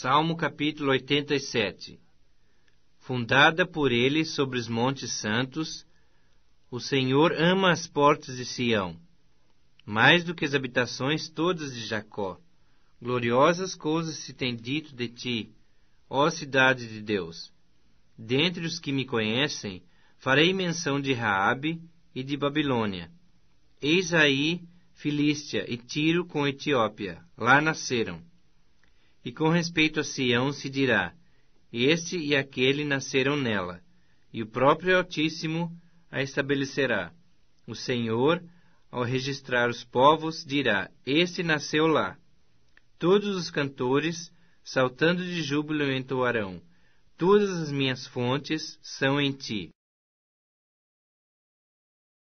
Salmo capítulo 87 Fundada por ele sobre os montes santos, o Senhor ama as portas de Sião, mais do que as habitações todas de Jacó. Gloriosas coisas se tem dito de ti, ó cidade de Deus. Dentre os que me conhecem, farei menção de Raabe e de Babilônia. Eis aí Filístia e Tiro com Etiópia, lá nasceram e com respeito a Sião se dirá: Este e aquele nasceram nela, e o próprio Altíssimo a estabelecerá. O Senhor, ao registrar os povos, dirá: Este nasceu lá. Todos os cantores, saltando de júbilo, entoarão: Todas as minhas fontes são em ti.